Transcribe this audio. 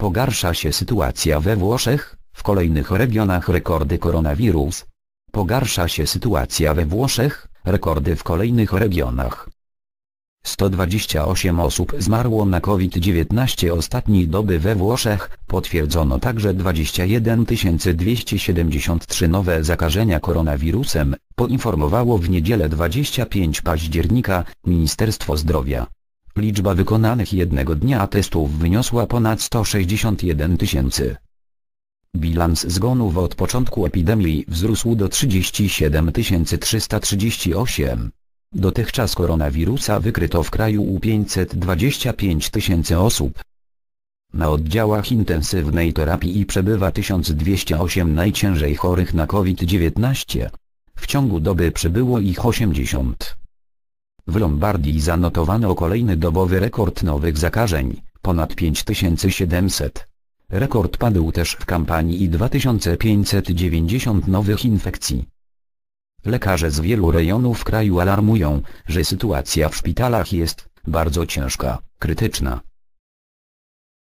Pogarsza się sytuacja we Włoszech, w kolejnych regionach rekordy koronawirus. Pogarsza się sytuacja we Włoszech, rekordy w kolejnych regionach. 128 osób zmarło na COVID-19 ostatniej doby we Włoszech, potwierdzono także 21 273 nowe zakażenia koronawirusem, poinformowało w niedzielę 25 października Ministerstwo Zdrowia. Liczba wykonanych jednego dnia testów wyniosła ponad 161 tysięcy. Bilans zgonów od początku epidemii wzrósł do 37 338. Dotychczas koronawirusa wykryto w kraju u 525 tysięcy osób. Na oddziałach intensywnej terapii przebywa 1208 najciężej chorych na COVID-19. W ciągu doby przybyło ich 80. W Lombardii zanotowano kolejny dobowy rekord nowych zakażeń, ponad 5700. Rekord padł też w kampanii i 2590 nowych infekcji. Lekarze z wielu rejonów kraju alarmują, że sytuacja w szpitalach jest bardzo ciężka, krytyczna.